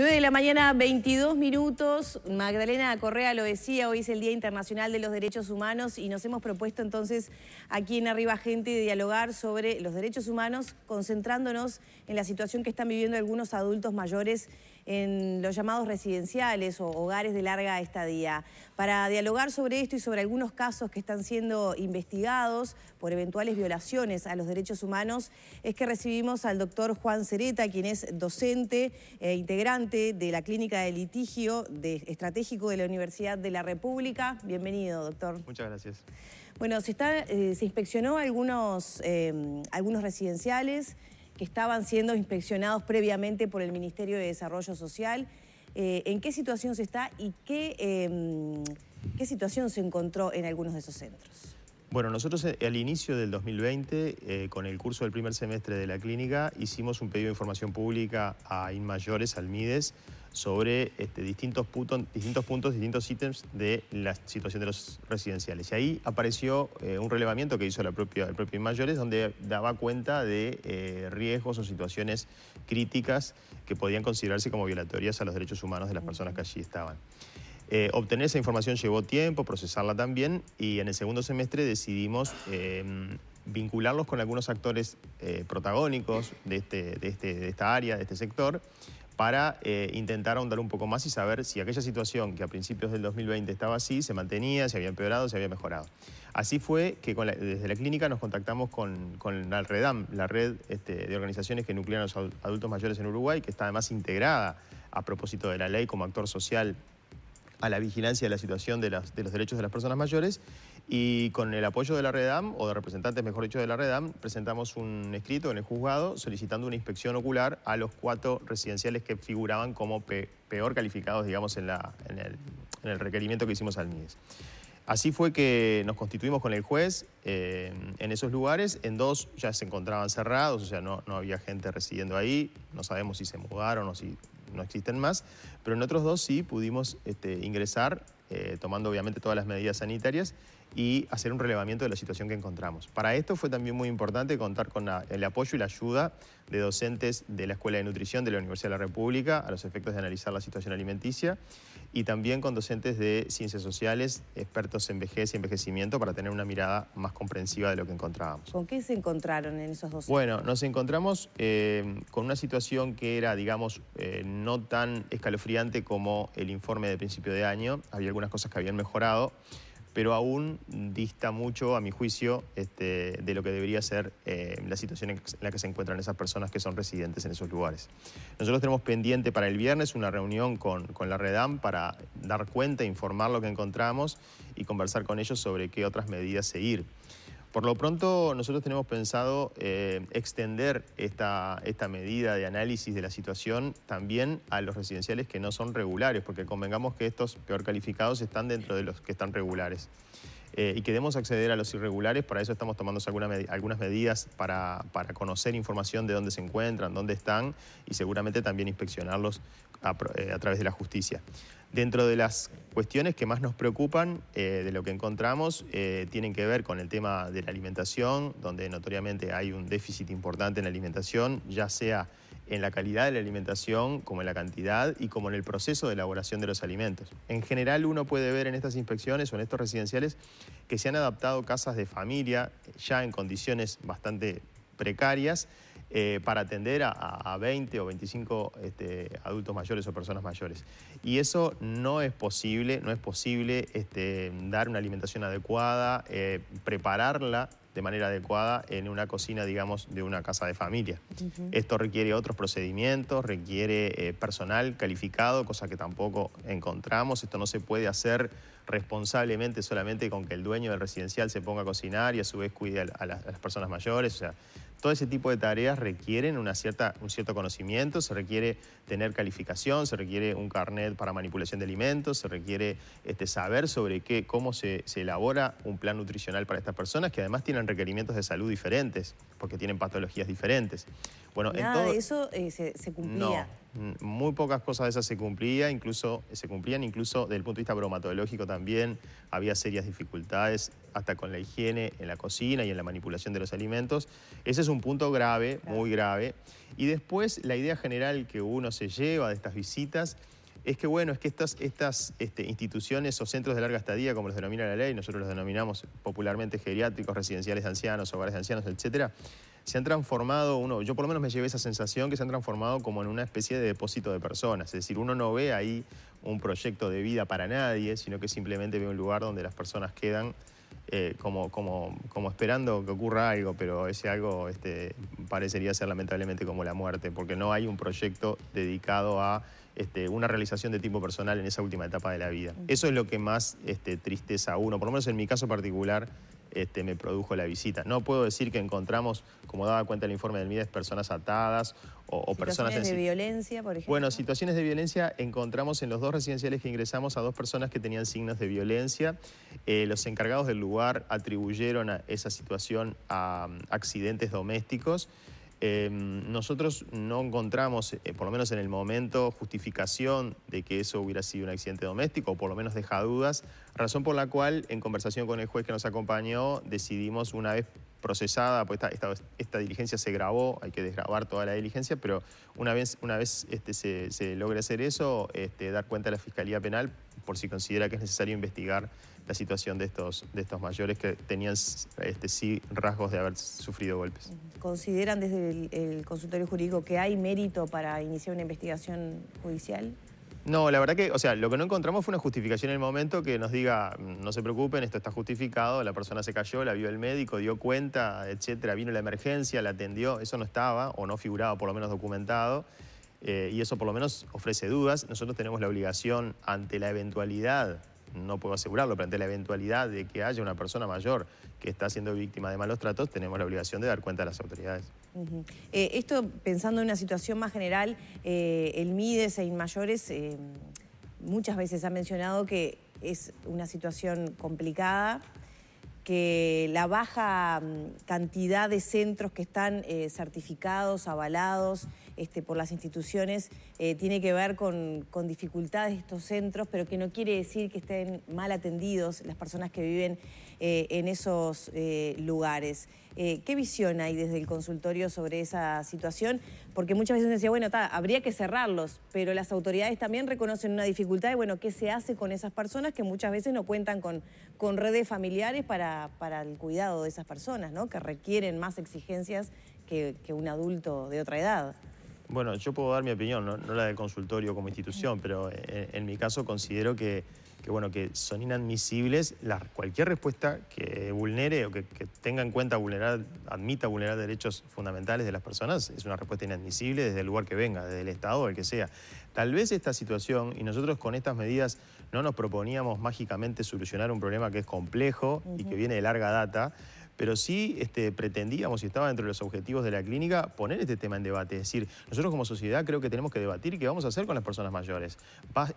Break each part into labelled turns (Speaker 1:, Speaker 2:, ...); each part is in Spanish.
Speaker 1: 9 de la mañana, 22 minutos. Magdalena Correa lo decía, hoy es el Día Internacional de los Derechos Humanos y nos hemos propuesto entonces aquí en Arriba Gente dialogar sobre los derechos humanos, concentrándonos en la situación que están viviendo algunos adultos mayores en los llamados residenciales o hogares de larga estadía. Para dialogar sobre esto y sobre algunos casos que están siendo investigados por eventuales violaciones a los derechos humanos, es que recibimos al doctor Juan Cereta, quien es docente e integrante de la Clínica de Litigio Estratégico de la Universidad de la República. Bienvenido, doctor. Muchas gracias. Bueno, se, está, eh, inspeccionó algunos eh, residenciales, que estaban siendo inspeccionados previamente por el Ministerio de Desarrollo Social. Eh, ¿En qué situación se está y qué, em, qué situación se encontró en algunos de esos centros?
Speaker 2: Bueno, nosotros eh, al inicio del 2020, eh, con el curso del primer semestre de la clínica, hicimos un pedido de información pública a INMAYORES, al MIDES, sobre este, distintos, puntos, distintos puntos, distintos ítems de la situación de los residenciales. Y ahí apareció eh, un relevamiento que hizo la propia, el propio Mayores, donde daba cuenta de eh, riesgos o situaciones críticas que podían considerarse como violatorias a los derechos humanos de las personas que allí estaban. Eh, obtener esa información llevó tiempo, procesarla también, y en el segundo semestre decidimos em, vincularlos con algunos actores protagónicos de, este, este, de, esta área, de este sector, para eh, intentar ahondar un poco más y saber si aquella situación que a principios del 2020 estaba así, se mantenía, se había empeorado, se había mejorado. Así fue que desde la clínica nos contactamos con, con la REDAM, la red este, de organizaciones que nuclean a los adultos mayores en Uruguay, que está además integrada a propósito de la ley como actor social a la vigilancia de la situación de los derechos de las personas mayores y con el apoyo de la Redam, o de representantes, mejor dicho, de la Redam, presentamos un escrito en el juzgado solicitando una inspección ocular a los cuatro residenciales que figuraban como peor calificados, digamos, en, el, requerimiento que hicimos al MIDES. Así fue que nos constituimos con el juez eh, en esos lugares. En dos ya se encontraban cerrados, o sea, no, no había gente residiendo ahí. No sabemos si se mudaron o si no existen más. Pero en otros dos sí pudimos este, ingresar, eh, tomando obviamente todas las medidas sanitarias y hacer un relevamiento de la situación que encontramos. Para esto fue también muy importante contar con el apoyo y la ayuda de docentes de la Escuela de Nutrición de la Universidad de la República a los efectos de analizar la situación alimenticia y también con docentes de ciencias sociales, expertos en vejez y envejecimiento para tener una mirada más comprensiva de lo que encontrábamos.
Speaker 1: ¿Con qué se encontraron en esos dos? Bueno,
Speaker 2: nos encontramos eh, con una situación que era, digamos, eh, no tan escalofriante como el informe de principio de año. Había algunas cosas que habían mejorado pero aún dista mucho, a mi juicio, este, de lo que debería ser eh, la situación en la que se encuentran esas personas que son residentes en esos lugares. Nosotros tenemos pendiente para el viernes una reunión con, con la Redam para dar cuenta, informar lo que encontramos y conversar con ellos sobre qué otras medidas seguir. Por lo pronto, nosotros tenemos pensado eh, extender esta, esta medida de análisis de la situación también a los residenciales que no son regulares, porque convengamos que estos peor calificados están dentro de los que están regulares. Eh, y queremos acceder a los irregulares. Para eso estamos tomando algunas medidas para, conocer información de dónde se encuentran, dónde están y seguramente también inspeccionarlos a, eh, través de la justicia. Dentro de las cuestiones que más nos preocupan eh, de lo que encontramos tienen que ver con el tema de la alimentación, donde notoriamente hay un déficit importante en la alimentación, ya sea en la calidad de la alimentación, como en la cantidad y como en el proceso de elaboración de los alimentos. En general uno puede ver en estas inspecciones o en estos residenciales que se han adaptado casas de familia ya en condiciones bastante precarias eh, para atender a, 20 o 25 este, adultos mayores o personas mayores. Y eso no es posible, no es posible este, dar una alimentación adecuada, eh, prepararla de manera adecuada en una cocina, digamos, de una casa de familia. Esto requiere otros procedimientos, requiere eh, personal calificado, cosa que tampoco encontramos. Esto no se puede hacer responsablemente solamente con que el dueño del residencial se ponga a cocinar y a su vez cuide a, las personas mayores. Todo ese tipo de tareas requieren una cierta, un cierto conocimiento, se requiere tener calificación, se requiere un carnet para manipulación de alimentos, se requiere este, saber sobre qué, cómo se, elabora un plan nutricional para estas personas que además tienen requerimientos de salud diferentes, porque tienen patologías diferentes. Bueno, Nada en todo... de
Speaker 1: eso eh, se, cumplía
Speaker 2: muy pocas cosas de esas se cumplían, incluso se cumplían, incluso desde el punto de vista bromatológico también había serias dificultades hasta con la higiene en la cocina y en la manipulación de los alimentos. Ese es un punto grave, muy grave. Y después la idea general que uno se lleva de estas visitas es que bueno, es que estas, estas este, instituciones o centros de larga estadía, como los denomina la ley, nosotros los denominamos popularmente geriátricos, residenciales de ancianos, hogares de ancianos, etcétera, se han transformado, uno, yo por lo menos me llevé esa sensación que se han transformado como en una especie de depósito de personas. Es decir, uno no ve ahí un proyecto de vida para nadie, sino que simplemente ve un lugar donde las personas quedan eh, como, esperando que ocurra algo, pero ese algo este, parecería ser lamentablemente como la muerte, porque no hay un proyecto dedicado a este, una realización de tipo personal en esa última etapa de la vida. Eso es lo que más este, tristeza a uno, por lo menos en mi caso particular, este, me produjo la visita. No puedo decir que encontramos, como daba cuenta el informe del MIDES, personas atadas
Speaker 1: o, personas... ¿Situaciones de violencia, por ejemplo?
Speaker 2: Bueno, situaciones de violencia encontramos en los dos residenciales que ingresamos a dos personas que tenían signos de violencia. Eh, los encargados del lugar atribuyeron a esa situación a mm, accidentes domésticos. Em, nosotros no encontramos, eh, por lo menos en el momento, justificación de que eso hubiera sido un accidente doméstico, o por lo menos deja dudas, razón por la cual, en conversación con el juez que nos acompañó, decidimos una vez procesada, pues esta, diligencia se grabó, hay que desgrabar toda la diligencia, pero una vez, una vez este, se, logre hacer eso, este, dar cuenta a la Fiscalía Penal por si considera que es necesario investigar la situación de estos, de estos mayores que tenían este, sí rasgos de haber sufrido golpes.
Speaker 1: ¿Consideran desde el, el consultorio jurídico que hay mérito para iniciar una investigación judicial?
Speaker 2: No, la verdad que, o sea, lo que no encontramos fue una justificación en el momento que nos diga, mm, no se preocupen, esto está justificado, la persona se cayó, la vio el médico, dio cuenta, etcétera, vino la emergencia, la atendió, eso no estaba o no figuraba por lo menos documentado. Eh, y eso por lo menos ofrece dudas. Nosotros tenemos la obligación ante la eventualidad, no puedo asegurarlo, pero ante la eventualidad de que haya una persona mayor que está siendo víctima de malos tratos, tenemos la obligación de dar cuenta a las autoridades.
Speaker 1: Eh, esto pensando en una situación más general, eh, el MIDES e Inmayores muchas veces ha mencionado que es una situación complicada, que la baja mm, cantidad de centros que están certificados, avalados este, por las instituciones eh, tiene que ver con, dificultades estos centros, pero que no quiere decir que estén mal atendidos las personas que viven eh, en esos eh, lugares. ¿Qué visión hay desde el consultorio sobre esa situación? Porque muchas veces decía, bueno, habría que cerrarlos, pero las autoridades también reconocen una dificultad y bueno, ¿qué se hace con esas personas que muchas veces no cuentan con, con redes familiares para, el cuidado de esas personas, que requieren más exigencias que un adulto de otra edad?
Speaker 2: Bueno, yo puedo dar mi opinión, no, la del consultorio como institución, pero en, mi caso considero que, bueno, que son inadmisibles cualquier respuesta que vulnere o que, tenga en cuenta vulnerar, admita vulnerar derechos fundamentales de las personas, es una respuesta inadmisible desde el lugar que venga, desde el Estado o el que sea. Tal vez esta situación, y nosotros con estas medidas no nos proponíamos mágicamente solucionar un problema que es complejo y que viene de larga data, pero sí este, pretendíamos, y estaba dentro de los objetivos de la clínica, poner este tema en debate. Es decir, nosotros como sociedad creo que tenemos que debatir qué vamos a hacer con las personas mayores.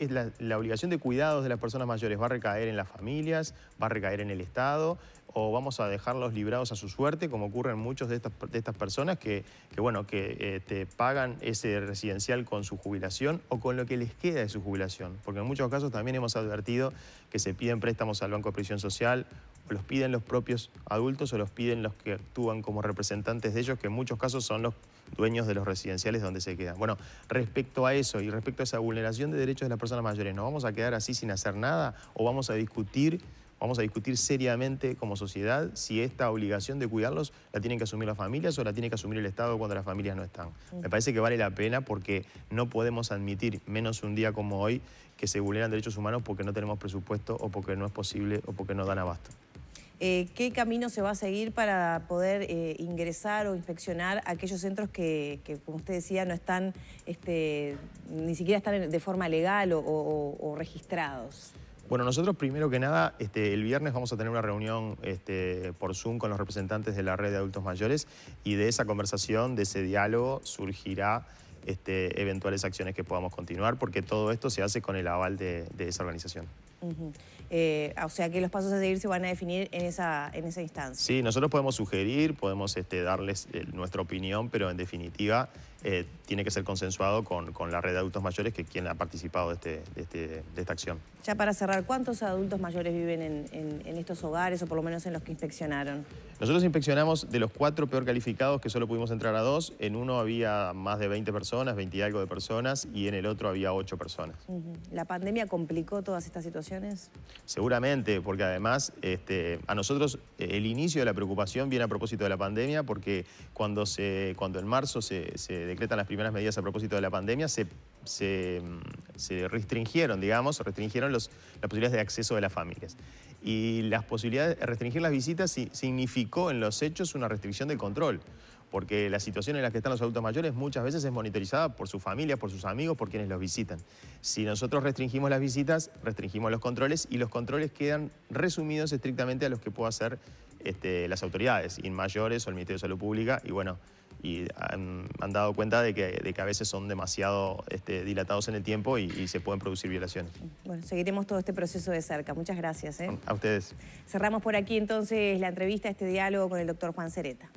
Speaker 2: la, obligación de cuidados de las personas mayores va a recaer en las familias, va a recaer en el Estado, o vamos a dejarlos librados a su suerte, como ocurre en muchas de estas, estas personas que, bueno, que te este, pagan ese residencial con su jubilación o con lo que les queda de su jubilación. Porque en muchos casos también hemos advertido que se piden préstamos al Banco de Prisión Social o los piden los propios adultos o los piden los que actúan como representantes de ellos, que en muchos casos son los dueños de los residenciales donde se quedan. Bueno, respecto a eso y respecto a esa vulneración de derechos de las personas mayores, ¿nos vamos a quedar así sin hacer nada o vamos a discutir, vamos a discutir seriamente como sociedad si esta obligación de cuidarlos la tienen que asumir las familias o la tiene que asumir el Estado cuando las familias no están? Mm. Me parece que vale la pena porque no podemos admitir, menos un día como hoy, que se vulneran derechos humanos porque no tenemos presupuesto o porque no es posible o porque no dan abasto.
Speaker 1: Eh, ¿qué camino se va a seguir para poder eh, ingresar o inspeccionar aquellos centros que, como usted decía, no están, este, ni siquiera están de forma legal o, registrados?
Speaker 2: Bueno, nosotros primero que nada, este, el viernes vamos a tener una reunión este, por Zoom con los representantes de la red de adultos mayores y de esa conversación, de ese diálogo, surgirá este, eventuales acciones que podamos continuar, porque todo esto se hace con el aval de, esa organización.
Speaker 1: Eh, o sea que los pasos a seguir se van a definir en esa, en esa instancia.
Speaker 2: Sí, nosotros podemos sugerir, podemos este, darles eh, nuestra opinión, pero en definitiva eh, tiene que ser consensuado con, la red de adultos mayores, que quien ha participado de, este, este, de, esta acción.
Speaker 1: Ya para cerrar, ¿cuántos adultos mayores viven en, estos hogares o por lo menos en los que inspeccionaron?
Speaker 2: Nosotros inspeccionamos de los cuatro peor calificados, que solo pudimos entrar a dos. En uno había más de 20 personas, 20 y algo de personas, y en el otro había 8 personas.
Speaker 1: ¿La pandemia complicó todas estas situaciones?
Speaker 2: Seguramente, porque además este, a nosotros eh, el inicio de la preocupación viene a propósito de la pandemia, porque cuando, se, cuando en marzo se, se decretan las primeras medidas a propósito de la pandemia, se, mm, restringieron, digamos, restringieron las posibilidades de acceso de las familias. Y las posibilidades de restringir las visitas significó en los hechos una restricción del control porque la situación en la que están los adultos mayores muchas veces es monitorizada por su familia, por sus amigos, por quienes los visitan. Si nosotros restringimos las visitas, restringimos los controles y los controles quedan resumidos estrictamente a los que puedan hacer este, las autoridades, INMAYORES o el Ministerio de Salud Pública y bueno, y han, dado cuenta de que, de a veces son demasiado este, dilatados en el tiempo y, se pueden producir violaciones.
Speaker 1: Bueno, seguiremos todo este proceso de cerca. Muchas gracias. ¿eh? A ustedes. Cerramos por aquí entonces la entrevista, este diálogo con el doctor Juan Cereta.